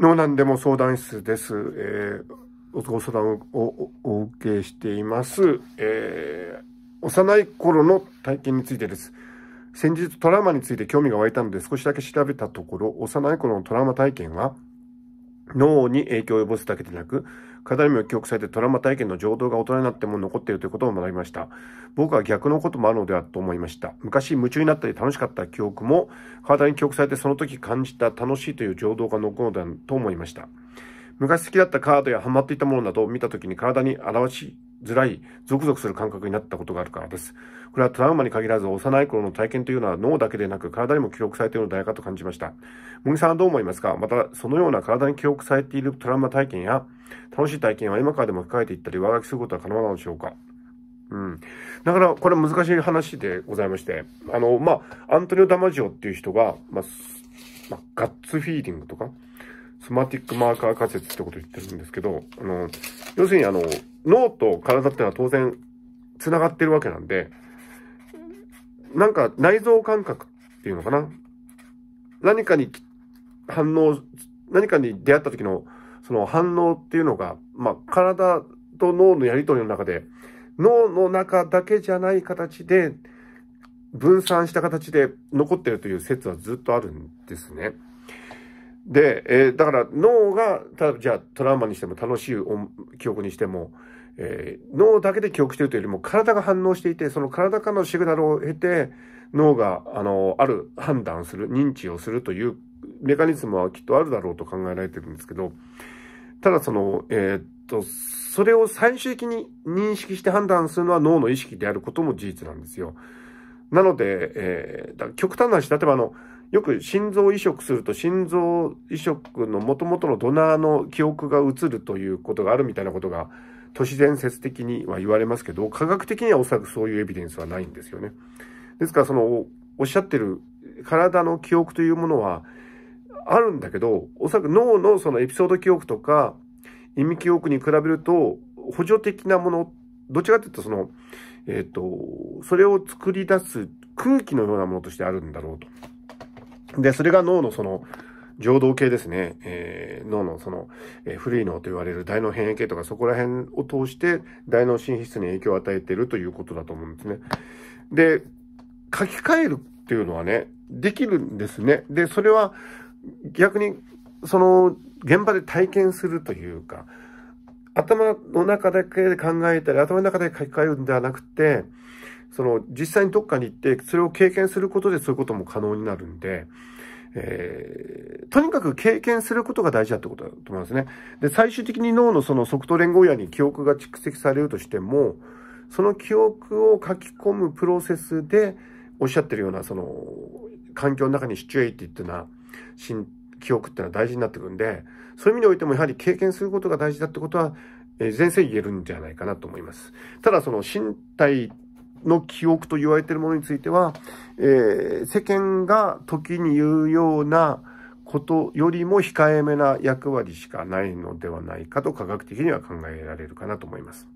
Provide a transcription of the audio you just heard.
の何でも相談室です。えー、ご相談をお受けしています。えー、幼い頃の体験についてです。先日トラウマについて興味が湧いたので少しだけ調べたところ、幼い頃のトラウマ体験は脳に影響を及ぼすだけでなく、体にも記憶されてトラウマ体験の情動が大人になっても残っているということを学びました僕は逆のこともあるのではと思いました昔夢中になったり楽しかった記憶も体に記憶されてその時感じた楽しいという情動が残るのだと思いました昔好きだったカードやハマっていたものなどを見た時に体に表しづらい、ゾクゾクする感覚になったことがあるからです。これはトラウマに限らず、幼い頃の体験というのは脳だけでなく、体にも記憶されているのではないかと感じました。森さんはどう思いますかまた、そのような体に記憶されているトラウマ体験や、楽しい体験は今からでも抱えていったり、上書きすることは可能なのでしょうかうん。だから、これ難しい話でございまして、あの、まあ、アントニオ・ダマジオっていう人が、まあ、まあ、ガッツフィーリングとか、ソマティックマーカー仮説ってことを言ってるんですけど、あの、要するにあの、脳と体っていうのは当然繋がってるわけなんで、なんか内臓感覚っていうのかな。何かに反応、何かに出会った時のその反応っていうのが、まあ、体と脳のやりとりの中で、脳の中だけじゃない形で、分散した形で残ってるという説はずっとあるんですね。で、えー、だから脳が、たじゃあトラウマにしても楽しい記憶にしても、えー、脳だけで記憶してるというよりも体が反応していて、その体からのシグナルを経て、脳が、あの、ある判断する、認知をするというメカニズムはきっとあるだろうと考えられてるんですけど、ただその、えー、っと、それを最終的に認識して判断するのは脳の意識であることも事実なんですよ。なので、えー、極端な話、例えばあの、よく心臓移植すると心臓移植の元々のドナーの記憶が移るということがあるみたいなことが都市伝説的には言われますけど、科学的にはおそらくそういうエビデンスはないんですよね。ですからそのおっしゃってる体の記憶というものはあるんだけど、おそらく脳のそのエピソード記憶とか意味記憶に比べると補助的なもの、どっちかっていうとその、えっ、ー、と、それを作り出す空気のようなものとしてあるんだろうと。で、それが脳のその、浄土系ですね、えー、脳のその、えー、古い脳と言われる大脳変異系とかそこら辺を通して大脳神秘質に影響を与えているということだと思うんですね。で、書き換えるっていうのはね、できるんですね。で、それは逆にその現場で体験するというか、頭の中だけで考えたり、頭の中で書き換えるんではなくて、その実際にどっかに行ってそれを経験することでそういうことも可能になるんで、えー、とにかく経験することが大事だってことだと思いますね。で、最終的に脳のその側頭連合野に記憶が蓄積されるとしても、その記憶を書き込むプロセスで、おっしゃってるような、その、環境の中にシチュエイティっていうのは、新記憶っていうのは大事になってくるんで、そういう意味においてもやはり経験することが大事だってことは、えー、前世言えるんじゃないかなと思います。ただその身体の記憶と言われているものについては、えー、世間が時に言うようなことよりも控えめな役割しかないのではないかと科学的には考えられるかなと思います。